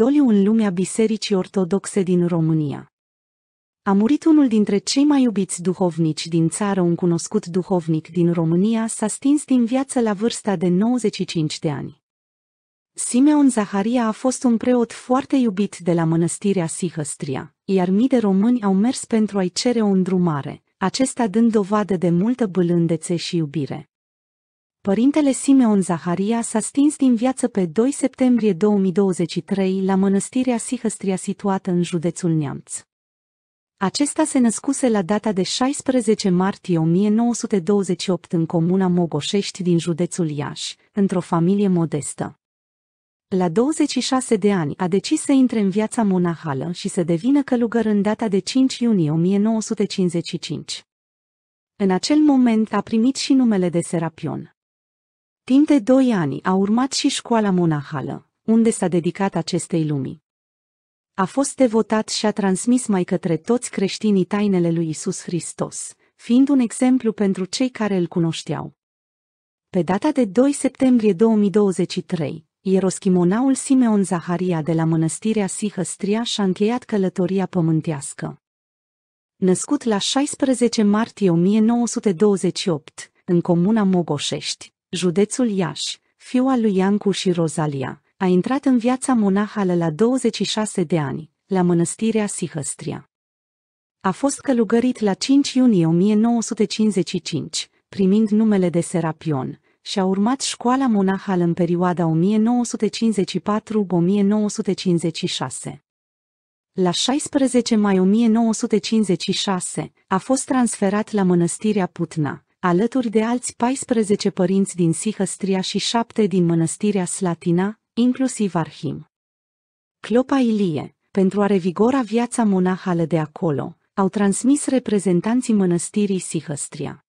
doliu în lumea Bisericii Ortodoxe din România. A murit unul dintre cei mai iubiți duhovnici din țară, un cunoscut duhovnic din România s-a stins din viață la vârsta de 95 de ani. Simeon Zaharia a fost un preot foarte iubit de la mănăstirea Sihăstria, iar mii de români au mers pentru a-i cere o îndrumare, acesta dând dovadă de multă bâlândețe și iubire. Părintele Simeon Zaharia s-a stins din viață pe 2 septembrie 2023 la mănăstirea Sihăstria situată în județul Neamț. Acesta se născuse la data de 16 martie 1928 în comuna Mogoșești din județul Iași, într-o familie modestă. La 26 de ani a decis să intre în viața monahală și să devină călugăr în data de 5 iunie 1955. În acel moment a primit și numele de Serapion. Timp de doi ani a urmat și școala monahală, unde s-a dedicat acestei lumii. A fost devotat și a transmis mai către toți creștinii tainele lui Isus Hristos, fiind un exemplu pentru cei care îl cunoșteau. Pe data de 2 septembrie 2023, ieroschimonaul Simeon Zaharia de la mănăstirea Sihăstria și-a încheiat călătoria pământească. Născut la 16 martie 1928, în comuna Mogoșești, Județul Iași, fiul al lui Iancu și Rozalia, a intrat în viața monahală la 26 de ani, la mănăstirea Sihăstria. A fost călugărit la 5 iunie 1955, primind numele de Serapion, și a urmat școala monahală în perioada 1954-1956. La 16 mai 1956 a fost transferat la mănăstirea Putna, alături de alți 14 părinți din Sihăstria și șapte din mănăstirea Slatina, inclusiv Arhim. Clopa Ilie, pentru a revigora viața monahală de acolo, au transmis reprezentanții mănăstirii Sihăstria.